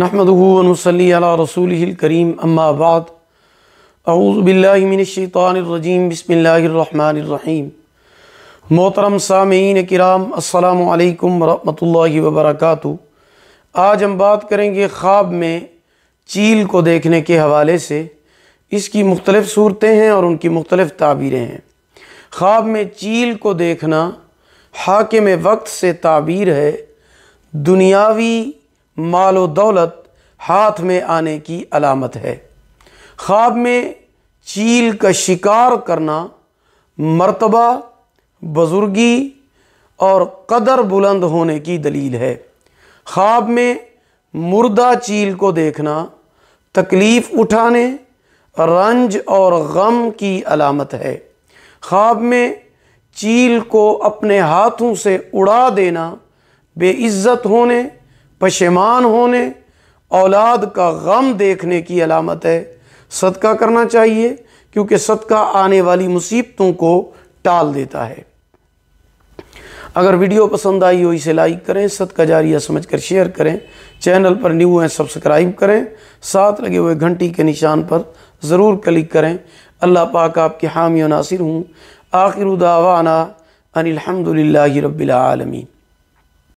नहमदूनसली रसूलकरीम अम्माबाद अऊज़बिल्लिमिनशैतानरजीम बसमीम मोहतरम सामीन कराम अल्लाम वरहि वबरक आज हम बात करेंगे ख्वाब में चील को देखने के हवाले से इसकी मुख्तलिफ़ सूरतें हैं और उनकी मुख्तलिफ़ ताबीरें हैं ख्वाब में चील को देखना हाकिम वक्त से ताबीर है दुनियावी माल दौलत हाथ में आने की अलामत है ख्वाब में चील का शिकार करना मर्तबा बुजुर्गी और कदर बुलंद होने की दलील है ख्वाब में मुर्दा चील को देखना तकलीफ़ उठाने रंज और गम की अलामत है ख्वाब में चील को अपने हाथों से उड़ा देना बेइज्जत होने पशेमान होने औलाद का गम देखने की अलामत है सदका करना चाहिए क्योंकि सदका आने वाली मुसीबतों को टाल देता है अगर वीडियो पसंद आई हो इसे लाइक करें सदका जारिया समझ कर शेयर करें चैनल पर न्यू हैं सब्सक्राइब करें साथ लगे हुए घंटी के निशान पर ज़रूर क्लिक करें अल्लाह पाक आपके हामी नासिर हूँ आखिर उदावाना अनिलहमदिल्ला रबालमीन